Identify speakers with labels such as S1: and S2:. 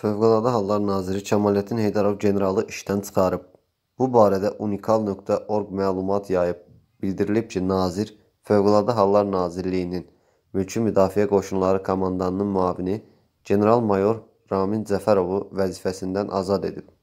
S1: Fövqəladə Hallar Naziri Kəmaləddin Heydarov generalı işdən çıxarıb. Bu barədə unikal.org məlumat yayıb. Bildirilib ki, nazir Fövqəladə Hallar Nazirliyinin Mülki Müdafiə Qoşunları Komandanının müavini general-mayor Ramin Cəfərovu vəzifəsindən azad edib.